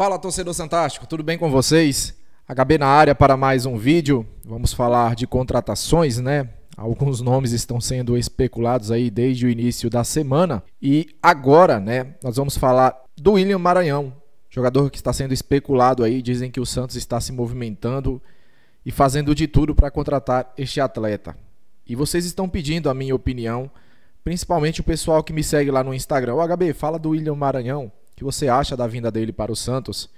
Fala torcedor fantástico, tudo bem com vocês? HB na área para mais um vídeo. Vamos falar de contratações, né? Alguns nomes estão sendo especulados aí desde o início da semana e agora, né, nós vamos falar do William Maranhão, jogador que está sendo especulado aí, dizem que o Santos está se movimentando e fazendo de tudo para contratar este atleta. E vocês estão pedindo a minha opinião, principalmente o pessoal que me segue lá no Instagram. O HB, fala do William Maranhão que você acha da vinda dele para o Santos.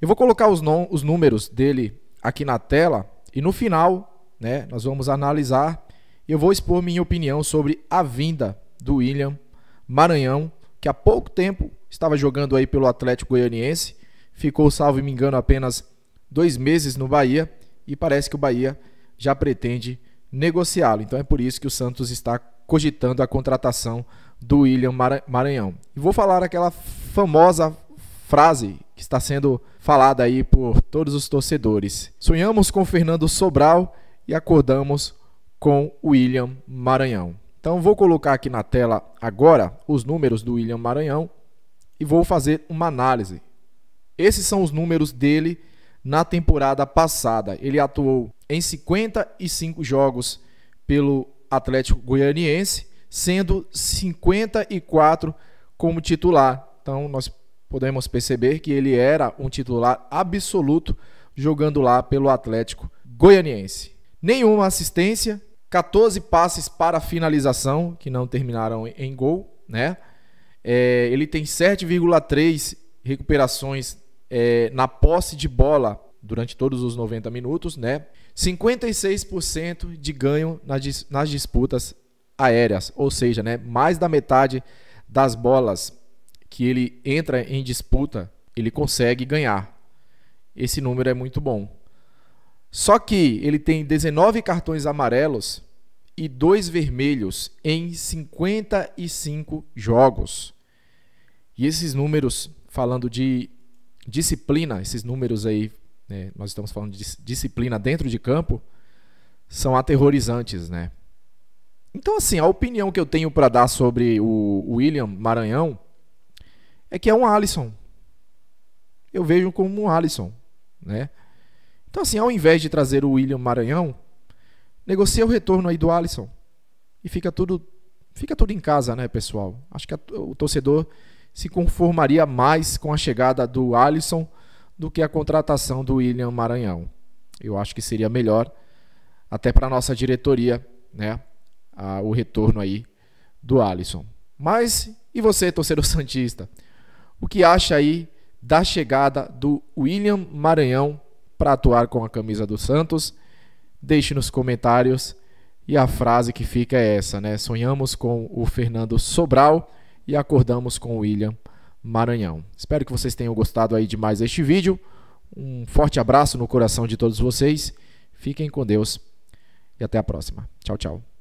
Eu vou colocar os, os números dele aqui na tela e no final né, nós vamos analisar. e Eu vou expor minha opinião sobre a vinda do William Maranhão, que há pouco tempo estava jogando aí pelo Atlético Goianiense, ficou, salvo me engano, apenas dois meses no Bahia e parece que o Bahia já pretende negociá-lo. Então é por isso que o Santos está cogitando a contratação do William Maranhão. E vou falar aquela famosa frase que está sendo falada aí por todos os torcedores. Sonhamos com Fernando Sobral e acordamos com William Maranhão. Então vou colocar aqui na tela agora os números do William Maranhão e vou fazer uma análise. Esses são os números dele na temporada passada. Ele atuou em 55 jogos pelo Atlético Goianiense, sendo 54 como titular então nós podemos perceber que ele era um titular absoluto jogando lá pelo Atlético Goianiense. Nenhuma assistência, 14 passes para finalização que não terminaram em gol, né? É, ele tem 7,3 recuperações é, na posse de bola durante todos os 90 minutos, né? 56% de ganho nas, nas disputas aéreas, ou seja, né, mais da metade das bolas que ele entra em disputa, ele consegue ganhar. Esse número é muito bom. Só que ele tem 19 cartões amarelos e 2 vermelhos em 55 jogos. E esses números, falando de disciplina, esses números aí, né, nós estamos falando de disciplina dentro de campo, são aterrorizantes, né? Então, assim, a opinião que eu tenho para dar sobre o William Maranhão é que é um Alisson. Eu vejo como um Alisson, né? Então assim, ao invés de trazer o William Maranhão, negocia o retorno aí do Alisson e fica tudo fica tudo em casa, né, pessoal? Acho que a, o torcedor se conformaria mais com a chegada do Alisson do que a contratação do William Maranhão. Eu acho que seria melhor até para nossa diretoria, né, a, o retorno aí do Alisson. Mas e você, torcedor santista? o que acha aí da chegada do William Maranhão para atuar com a camisa do Santos? Deixe nos comentários e a frase que fica é essa, né? Sonhamos com o Fernando Sobral e acordamos com o William Maranhão. Espero que vocês tenham gostado aí de mais este vídeo. Um forte abraço no coração de todos vocês. Fiquem com Deus e até a próxima. Tchau, tchau.